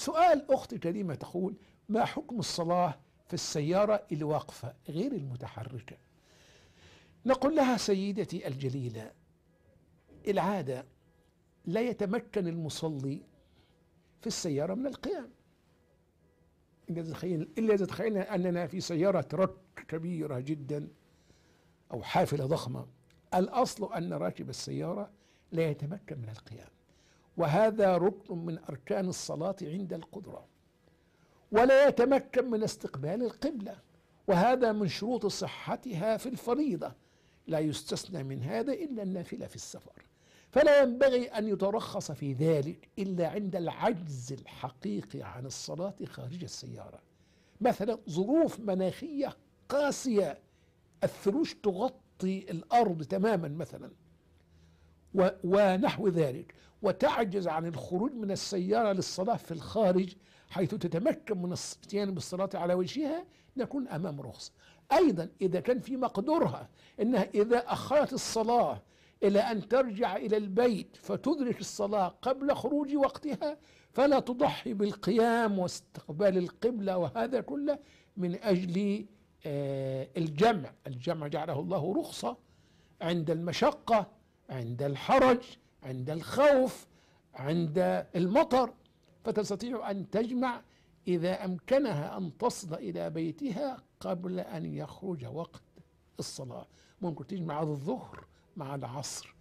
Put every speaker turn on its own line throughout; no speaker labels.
سؤال أختي كريمة تقول ما حكم الصلاة في السيارة الواقفة غير المتحركة نقول لها سيدتي الجليلة العادة لا يتمكن المصلي في السيارة من القيام إلا إذا تخيلنا أننا في سيارة ترك كبيرة جدا أو حافلة ضخمة الأصل أن راكب السيارة لا يتمكن من القيام وهذا ركن من أركان الصلاة عند القدرة ولا يتمكن من استقبال القبلة وهذا من شروط صحتها في الفريضة لا يستثنى من هذا إلا النافلة في السفر فلا ينبغي أن يترخص في ذلك إلا عند العجز الحقيقي عن الصلاة خارج السيارة مثلا ظروف مناخية قاسية الثلوج تغطي الأرض تماما مثلا ونحو ذلك وتعجز عن الخروج من السيارة للصلاة في الخارج حيث تتمكن من الاتيان بالصلاة على وجهها نكون أمام رخصة أيضا إذا كان في مقدورها أنها إذا أخرت الصلاة إلى أن ترجع إلى البيت فتدرك الصلاة قبل خروج وقتها فلا تضحي بالقيام واستقبال القبلة وهذا كله من أجل آه، الجمع الجمع جعله الله رخصة عند المشقة عند الحرج عند الخوف عند المطر فتستطيع ان تجمع اذا امكنها ان تصل الى بيتها قبل ان يخرج وقت الصلاه ممكن تجمع الظهر مع العصر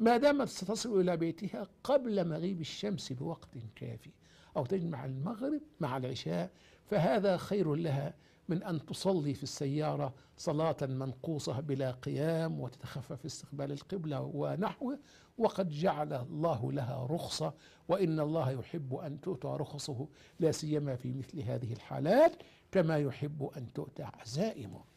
ما دامت ستصل إلى بيتها قبل مغيب الشمس بوقت كافي أو تجمع المغرب مع العشاء فهذا خير لها من أن تصلي في السيارة صلاة منقوصة بلا قيام وتتخفف استقبال القبلة ونحوه وقد جعل الله لها رخصة وإن الله يحب أن تؤتى رخصه لا سيما في مثل هذه الحالات كما يحب أن تؤتى عزائمه